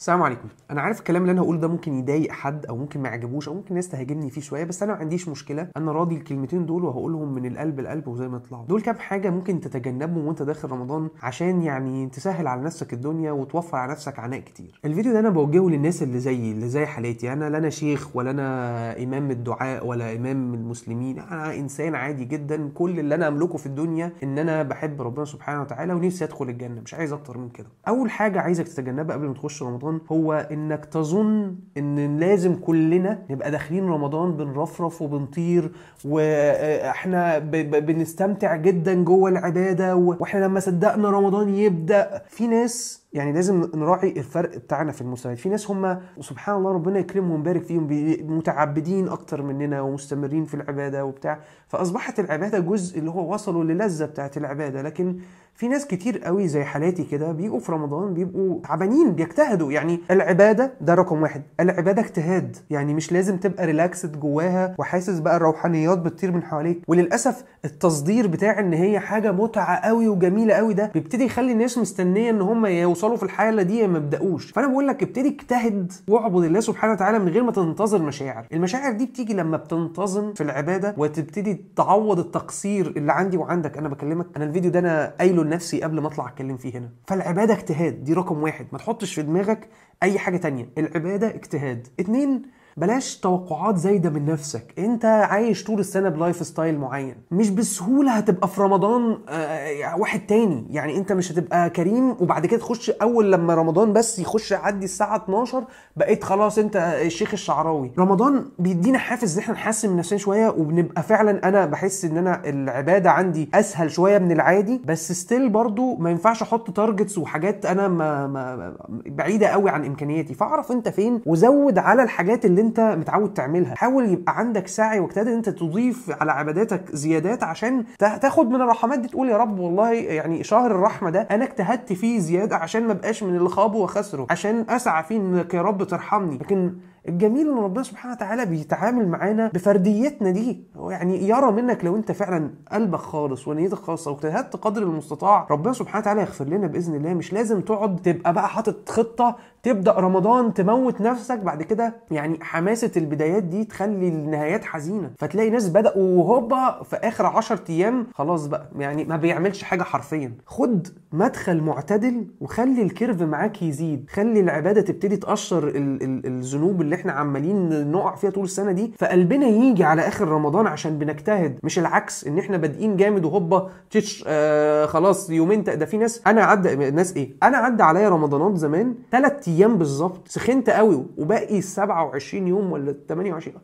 السلام عليكم انا عارف الكلام اللي انا هقوله ده ممكن يضايق حد او ممكن ما يعجبوش او ممكن ناس تهاجمني فيه شويه بس انا ما عنديش مشكله انا راضي الكلمتين دول وهقولهم من القلب لقلب وزي ما يطلعوا دول كام حاجه ممكن تتجنبهم وانت داخل رمضان عشان يعني تسهل على نفسك الدنيا وتوفر على نفسك عناء كتير الفيديو ده انا بوجهه للناس اللي زيي اللي زي حالاتي انا لا انا شيخ ولا انا امام الدعاء ولا امام المسلمين انا انسان عادي جدا كل اللي انا املكه في الدنيا ان انا بحب ربنا سبحانه وتعالى ونفسي ادخل الجنه مش عايز اكتر من كده اول حاجه عايزك تتجنبها قبل ما تخش رمضان رمضان هو انك تظن ان لازم كلنا نبقى داخلين رمضان بنرفرف وبنطير واحنا بنستمتع جدا جوه العباده واحنا لما صدقنا رمضان يبدا في ناس يعني لازم نراعي الفرق بتاعنا في المستويات في ناس هم سبحان الله ربنا يكرمهم ويبارك فيهم متعبدين اكتر مننا ومستمرين في العباده وبتاع فاصبحت العباده جزء اللي هو وصلوا للذه بتاعت العباده لكن في ناس كتير قوي زي حالاتي كده بيبقوا في رمضان بيبقوا تعبانين بيجتهدوا يعني العباده ده رقم واحد العباده اجتهاد يعني مش لازم تبقى ريلاكسد جواها وحاسس بقى الروحانيات بتطير من حواليك وللاسف التصدير بتاع ان هي حاجه متعه قوي وجميله قوي ده بيبتدي يخلي الناس مستنيه ان هم يوصلوا يوصلوا في الحاله دي ما بداوش فانا بقول لك ابتدي اجتهد واعبد الله سبحانه وتعالى من غير ما تنتظر مشاعر المشاعر دي بتيجي لما بتنتظم في العباده وتبتدي تعوض التقصير اللي عندي وعندك انا بكلمك انا الفيديو ده انا قايله لنفسي قبل ما اطلع اتكلم فيه هنا فالعباده اجتهاد دي رقم واحد ما تحطش في دماغك اي حاجه تانية العباده اجتهاد اتنين بلاش توقعات زايده من نفسك انت عايش طول السنه بلايف ستايل معين مش بسهوله هتبقى في رمضان آه، آه، واحد تاني يعني انت مش هتبقى كريم وبعد كده تخش اول لما رمضان بس يخش يعدي الساعه 12 بقيت خلاص انت آه، الشيخ الشعراوي رمضان بيدينا حافز ان احنا نحسن من نفسنا شويه وبنبقى فعلا انا بحس ان انا العباده عندي اسهل شويه من العادي بس ستيل برضو ما ينفعش احط تارجتس وحاجات انا ما, ما بعيده قوي عن امكانياتي فاعرف انت فين وزود على الحاجات اللي انت متعود تعملها حاول يبقى عندك سعي واجتهاد ان انت تضيف على عباداتك زيادات عشان تاخد من الرحمات دي تقول يا رب والله يعني شهر الرحمه ده انا اجتهدت فيه زياده عشان ما بقاش من اللي خابوا وخسروا عشان اسعى فيه انك يا رب ترحمني لكن الجميل ان ربنا سبحانه وتعالى بيتعامل معانا بفرديتنا دي يعني يرى منك لو انت فعلا قلبك خالص ونيتك خالصه واجتهدت قدر المستطاع ربنا سبحانه وتعالى يغفر لنا باذن الله مش لازم تقعد تبقى بقى حاطط خطه تبدا رمضان تموت نفسك بعد كده يعني حماسه البدايات دي تخلي النهايات حزينه فتلاقي ناس بداوا وهوبا في اخر 10 ايام خلاص بقى يعني ما بيعملش حاجه حرفيا خد مدخل معتدل وخلي الكيرف معاك يزيد خلي العباده تبتدي تقشر الذنوب اللي اللي احنا عمالين نقع فيها طول السنه دي فقلبنا يجي على اخر رمضان عشان بنجتهد مش العكس ان احنا بادئين جامد وهوبا تش آه خلاص يومين ده في ناس انا عدى ناس ايه انا عدى عليا رمضانات زمان ثلاث ايام بالظبط سخنت قوي وباقي 27 يوم ولا 28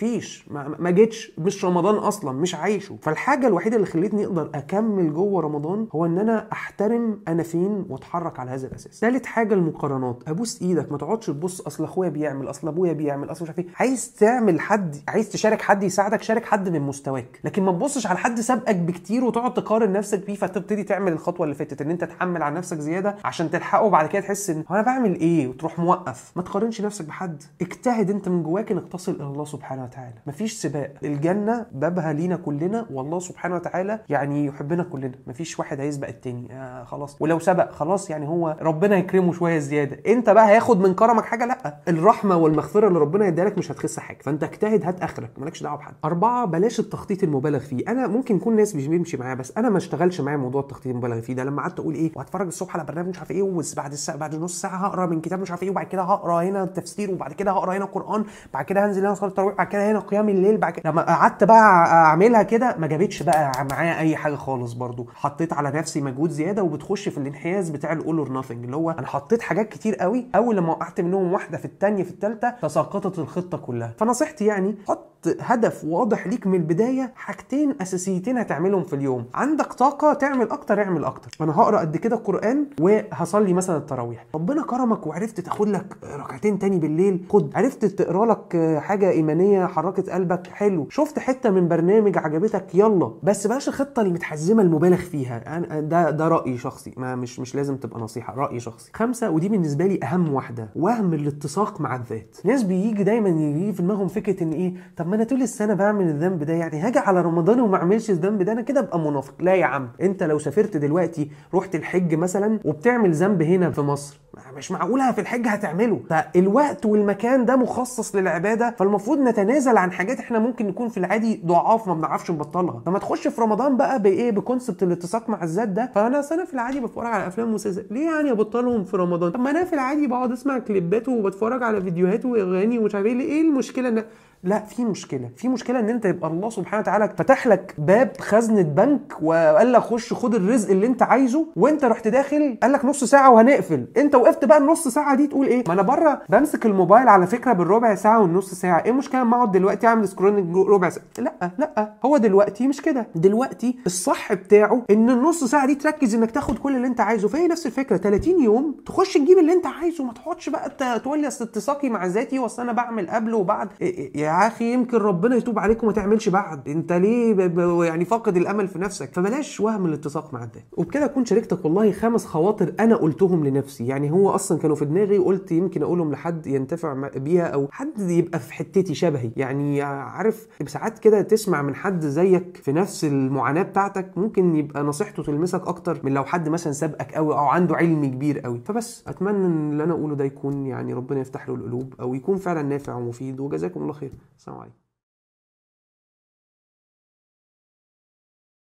فيش ما, ما جيتش مش رمضان اصلا مش عايشه فالحاجه الوحيده اللي خلتني اقدر اكمل جوه رمضان هو ان انا احترم انا فين واتحرك على هذا الاساس ثالث حاجه المقارنات ابوس ايدك ما تقعدش تبص اصل اخويا بيعمل اصل ابويا بيعمل اصل مش عارف ايه عايز تعمل حد عايز تشارك حد يساعدك شارك حد من مستواك لكن ما تبصش على حد سابقك بكتير وتقعد تقارن نفسك بيه فتبتدي تعمل الخطوه اللي فاتت ان انت تحمل على نفسك زياده عشان تلحقه بعد كده تحس ان انا بعمل ايه وتروح موقف ما تقارنش نفسك بحد اجتهد انت من جواك انك تصل الى الله سبحانه وتعالى مفيش سباق الجنة بابها لينا كلنا والله سبحانه وتعالى يعني يحبنا كلنا مفيش واحد هيسبق التاني آه خلاص ولو سبق خلاص يعني هو ربنا يكرمه شوية زيادة انت بقى هياخد من كرمك حاجة لا الرحمة والمغفرة اللي ربنا يديها لك مش هتخس حاجة فانت اجتهد هات اخرك مالكش دعوة بحد أربعة بلاش التخطيط المبالغ فيه انا ممكن يكون ناس بيمشي معايا بس انا ما اشتغلش معايا موضوع التخطيط المبالغ فيه ده لما قعدت اقول ايه وهتفرج الصبح على برنامج مش عارف ايه وبعد الساعة بعد نص ساعة هقرا من كتاب مش عارف ايه وبعد كده هقرا هنا تفسير وبعد كده هقرا هنا قرآن بعد كده هنزل هنا صلاة التراويح بعد كده انا هنا قيام الليل بعد كده لما قعدت بقى اعملها كده ما جابتش بقى معايا اي حاجه خالص برضو حطيت على نفسي مجهود زياده وبتخش في الانحياز بتاع الاول اور ناثينج اللي هو انا حطيت حاجات كتير قوي اول لما وقعت منهم واحده في الثانيه في الثالثه تساقطت الخطه كلها فنصيحتي يعني حط هدف واضح ليك من البدايه حاجتين اساسيتين هتعملهم في اليوم عندك طاقه تعمل اكتر اعمل اكتر انا هقرا قد كده القران وهصلي مثلا التراويح ربنا كرمك وعرفت تاخد لك ركعتين تاني بالليل خد عرفت تقرا لك حاجه ايمانيه حركت قلبك حلو شفت حته من برنامج عجبتك يلا بس بلاش الخطه اللي متحزمه المبالغ فيها ده ده رايي شخصي ما مش مش لازم تبقى نصيحه راي شخصي خمسه ودي بالنسبه لي اهم واحده وهم الاتساق مع الذات ناس بيجي دايما يجي في دماغهم فكره ان ايه طب ما انا طول السنه بعمل الذنب ده يعني هاجي على رمضان وما اعملش الذنب ده انا كده ابقى منافق لا يا عم انت لو سافرت دلوقتي رحت الحج مثلا وبتعمل ذنب هنا في مصر مش معقولها في الحج هتعمله فالوقت والمكان ده مخصص للعباده فالمفروض نتنازل عن حاجات احنا ممكن نكون في العادي ضعاف ما بنعرفش نبطلها فما تخش في رمضان بقى بايه بكونسبت الاتساق مع الذات ده فانا انا في العادي بتفرج على افلام ومسلسلات ليه يعني ابطلهم في رمضان طب ما انا في العادي بقعد اسمع كليبات وبتفرج على فيديوهات واغاني ومش عارف ايه, إيه المشكله ان لا في مشكله في مشكله ان انت يبقى الله سبحانه وتعالى فتح لك باب خزنه بنك وقال لك خش خد الرزق اللي انت عايزه وانت رحت داخل قال لك نص ساعه وهنقفل انت وقفت بقى النص ساعه دي تقول ايه ما انا بره بمسك الموبايل على فكره بالربع ساعه والنص ساعه ايه المشكله ما اقعد دلوقتي اعمل سكرولنج ربع ساعه لا لا هو دلوقتي مش كده دلوقتي الصح بتاعه ان النص ساعه دي تركز انك تاخد كل اللي انت عايزه فهي نفس الفكره 30 يوم تخش تجيب اللي انت عايزه ما تحطش بقى تقول لي اصل اتساقي مع ذاتي واصل انا بعمل قبل وبعد يعني يا اخي يمكن ربنا يتوب عليك وما تعملش بعد انت ليه يعني فاقد الامل في نفسك فبلاش وهم الاتساق مع الذات وبكده اكون شاركتك والله خمس خواطر انا قلتهم لنفسي يعني هو اصلا كانوا في دماغي قلت يمكن اقولهم لحد ينتفع بيها او حد يبقى في حتتي شبهي يعني عارف ساعات كده تسمع من حد زيك في نفس المعاناه بتاعتك ممكن يبقى نصيحته تلمسك اكتر من لو حد مثلا سابقك قوي او عنده علم كبير قوي فبس اتمنى ان اللي انا اقوله ده يكون يعني ربنا يفتح له القلوب او يكون فعلا نافع ومفيد وجزاكم الله خير Sorry.